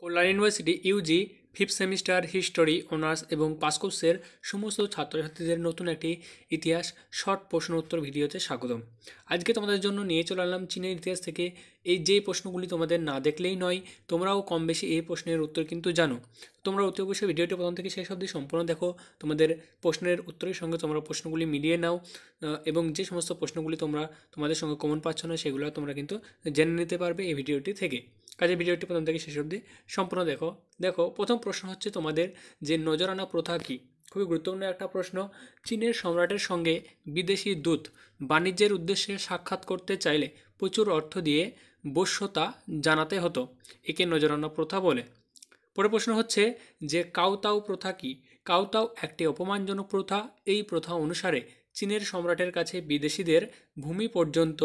কল্যাণ university UG fifth semester history honours এবং পাসকোর্সের সমস্ত ছাত্রছাত্রীদের নতুন একটি ইতিহাস শর্ট প্রশ্ন উত্তর ভিডিওতে স্বাগতম আজকে তোমাদের জন্য নিয়ে চলে আনলাম চীনের ইতিহাস থেকে এই যে প্রশ্নগুলি তোমাদের না দেখলেই নয় তোমরাও কম বেশি এই প্রশ্নের উত্তর কিন্তু জানো তোমরা অতি অবশ্যই ভিডিওটি প্রথম থেকে শেষ অবধি সম্পূর্ণ দেখো তোমাদের প্রশ্নের উত্তরের সঙ্গে তোমরা প্রশ্নগুলি মিলিয়ে নাও এবং যে সমস্ত প্রশ্নগুলি তোমরা তোমাদের সঙ্গে কমন পাচ্ছ না সেগুলো তোমরা কিন্তু জেনে নিতে পারবে এই ভিডিওটি থেকে কাজে ভিডিওটি প্রথম থেকে শেষ অবধি সম্পূর্ণ দেখো দেখো প্রথম প্রশ্ন হচ্ছে তোমাদের যে নজর আনা প্রথা কী খুবই গুরুত্বপূর্ণ একটা প্রশ্ন চীনের সম্রাটের সঙ্গে বিদেশি দূত বাণিজ্যের উদ্দেশ্যে সাক্ষাৎ করতে চাইলে প্রচুর অর্থ দিয়ে বস্যতা জানাতে হতো একে নজরানা প্রথা বলে পরে প্রশ্ন হচ্ছে যে কাউতাও প্রথা কি কাউতাও একটি অপমানজনক প্রথা এই প্রথা অনুসারে চীনের সম্রাটের কাছে বিদেশিদের ভূমি পর্যন্ত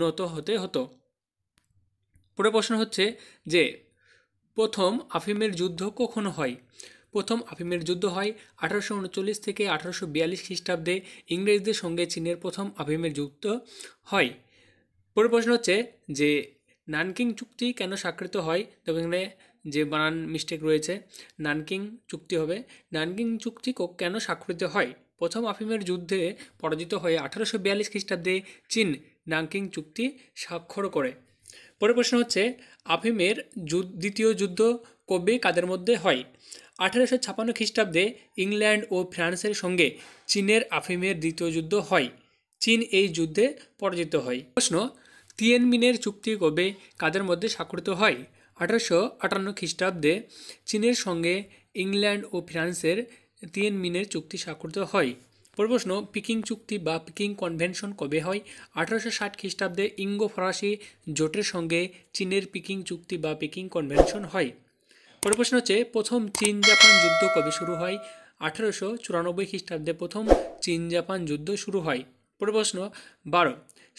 নত হতে হতো পরে প্রশ্ন হচ্ছে যে প্রথম আফিমের যুদ্ধ কখন হয় প্রথম আফিমের যুদ্ধ হয় আঠারোশো উনচল্লিশ থেকে আঠারোশো বিয়াল্লিশ খ্রিস্টাব্দে ইংরেজদের সঙ্গে চীনের প্রথম আফিমের যুদ্ধ হয় পরে প্রশ্ন হচ্ছে যে নানকিং চুক্তি কেন স্বাক্ষরিত হয় তবে এখানে যে বানান মিস্টেক রয়েছে নানকিং চুক্তি হবে নানকিং চুক্তি কেন স্বাক্ষরিত হয় প্রথম আফিমের যুদ্ধে পরাজিত হয়ে আঠারোশো বিয়াল্লিশ খ্রিস্টাব্দে চীন নানকিং চুক্তি স্বাক্ষর করে পরের প্রশ্ন হচ্ছে আফিমের দ্বিতীয় যুদ্ধ কবে কাদের মধ্যে হয় আঠারোশো ছাপান্ন খ্রিস্টাব্দে ইংল্যান্ড ও ফ্রান্সের সঙ্গে চীনের আফিমের দ্বিতীয় যুদ্ধ হয় চীন এই যুদ্ধে পরাজিত হয় প্রশ্ন তিয়েনমিনের চুক্তি কবে কাদের মধ্যে স্বাক্ষরিত হয় আঠারোশো আটান্ন খ্রিস্টাব্দে চীনের সঙ্গে ইংল্যান্ড ও ফ্রান্সের তিয়েনমিনের চুক্তি স্বাক্ষরিত হয় প্রশ্ন পিকিং চুক্তি বা পিকিং কনভেনশন কবে হয় আঠারোশো ষাট খ্রিস্টাব্দে ইঙ্গো ফরাসি জোটের সঙ্গে চীনের পিকিং চুক্তি বা পিকিং কনভেনশন হয় পরের প্রশ্ন হচ্ছে প্রথম চীন জাপান যুদ্ধ কবে শুরু হয় আঠারোশো চুরানব্বই খ্রিস্টাব্দে প্রথম চীন জাপান যুদ্ধ শুরু হয় পরের প্রশ্ন বারো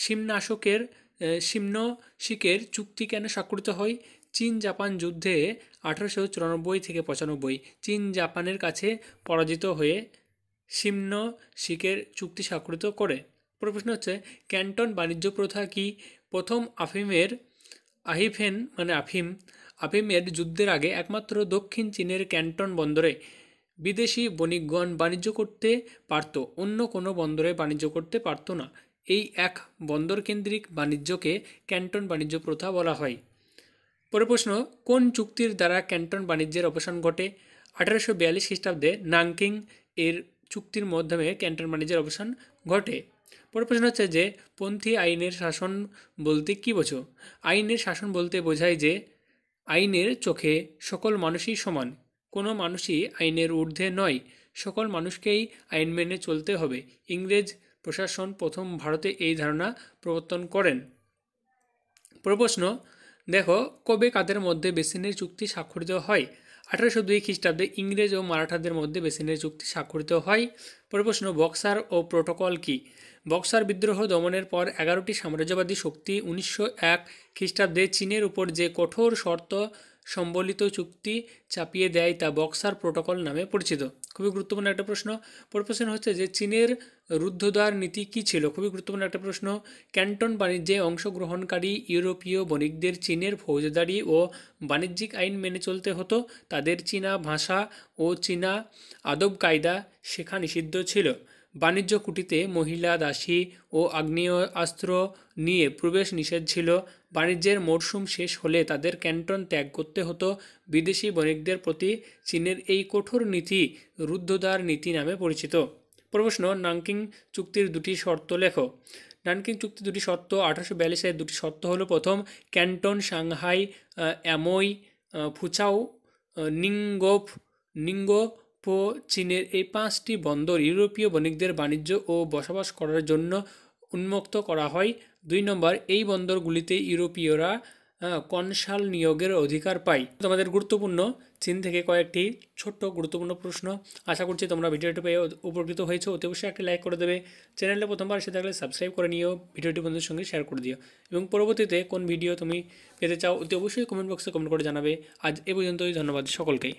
সিমনাশকের শিকের চুক্তি কেন স্বাক্ষরিত হয় চীন জাপান যুদ্ধে আঠারোশো চুরানব্বই থেকে পঁচানব্বই চীন জাপানের কাছে পরাজিত হয়ে সিম্ন শিকের চুক্তি স্বাক্ষরিত করে পরের প্রশ্ন হচ্ছে ক্যান্টন বাণিজ্য প্রথা কি প্রথম আফিমের আহিফেন মানে আফিম আফিমের যুদ্ধের আগে একমাত্র দক্ষিণ চীনের ক্যান্টন বন্দরে বিদেশি বণিকগণ বাণিজ্য করতে পারত অন্য কোনো বন্দরে বাণিজ্য করতে পারত না এই এক বন্দরকেন্দ্রিক বাণিজ্যকে ক্যান্টন বাণিজ্য প্রথা বলা হয় পরের প্রশ্ন কোন চুক্তির দ্বারা ক্যান্টন বাণিজ্যের অবসান ঘটে আঠারোশো বিয়াল্লিশ খ্রিস্টাব্দে নাংকিং এর চুক্তির মাধ্যমে ক্যান্টন ম্যানেজের অবসান ঘটে পরের প্রশ্ন হচ্ছে যে পন্থী আইনের শাসন বলতে কী বোঝো আইনের শাসন বলতে বোঝায় যে আইনের চোখে সকল মানুষই সমান কোনো মানুষই আইনের ঊর্ধ্বে নয় সকল মানুষকেই আইন মেনে চলতে হবে ইংরেজ প্রশাসন প্রথম ভারতে এই ধারণা প্রবর্তন করেন প্রশ্ন দেখো কবে কাদের মধ্যে বেসিনের চুক্তি স্বাক্ষরিত হয় আঠারোশো দুই খ্রিস্টাব্দে ইংরেজ ও মারাঠাদের মধ্যে বেসিনের চুক্তি স্বাক্ষরিত হয় পরে প্রশ্ন বক্সার ও প্রোটোকল কি বক্সার বিদ্রোহ দমনের পর এগারোটি সাম্রাজ্যবাদী শক্তি উনিশশো এক খ্রিস্টাব্দে চীনের উপর যে কঠোর শর্ত সম্বলিত চুক্তি চাপিয়ে দেয় তা বক্সার প্রোটোকল নামে পরিচিত খুবই গুরুত্বপূর্ণ একটা প্রশ্ন পরের প্রশ্ন হচ্ছে যে চীনের রুদ্ধদ্বার নীতি কী ছিল খুবই গুরুত্বপূর্ণ একটা প্রশ্ন ক্যান্টন বাণিজ্যে অংশগ্রহণকারী ইউরোপীয় বণিকদের চীনের ফৌজদারি ও বাণিজ্যিক আইন মেনে চলতে হতো তাদের চীনা ভাষা ও চীনা আদব কায়দা শেখা নিষিদ্ধ ছিল বাণিজ্য কুটিতে মহিলা দাসী ও আগ্নেয়াস্ত্র নিয়ে প্রবেশ নিষেধ ছিল বাণিজ্যের মরশুম শেষ হলে তাদের ক্যান্টন ত্যাগ করতে হতো বিদেশি বণিকদের প্রতি চীনের এই কঠোর নীতি রুদ্ধদ্বার নীতি নামে পরিচিত প্রশ্ন নাংকিং চুক্তির দুটি শর্ত লেখ নানকিং চুক্তি দুটি শর্ত আঠারোশো বিয়াল্লিশের দুটি শর্ত হলো প্রথম ক্যান্টন সাংহাই অ্যামই ফুচাও নিঙ্গোফ নিঙ্গো পো চীনের এই পাঁচটি বন্দর ইউরোপীয় বণিকদের বাণিজ্য ও বসবাস করার জন্য উন্মুক্ত করা হয় দুই নম্বর এই বন্দরগুলিতে ইউরোপীয়রা কনসাল নিয়োগের অধিকার পায় তোমাদের গুরুত্বপূর্ণ চীন থেকে কয়েকটি ছোট্ট গুরুত্বপূর্ণ প্রশ্ন আশা করছি তোমরা ভিডিওটি পেয়ে উপকৃত হয়েছ অতি অবশ্যই একটি লাইক করে দেবে চ্যানেলে প্রথমবার এসে থাকলে সাবস্ক্রাইব করে নিও ভিডিওটি বন্ধুর সঙ্গে শেয়ার করে দিও এবং পরবর্তীতে কোন ভিডিও তুমি পেতে চাও অতি অবশ্যই কমেন্ট বক্সে কমেন্ট করে জানাবে আজ এ পর্যন্তই ধন্যবাদ সকলকে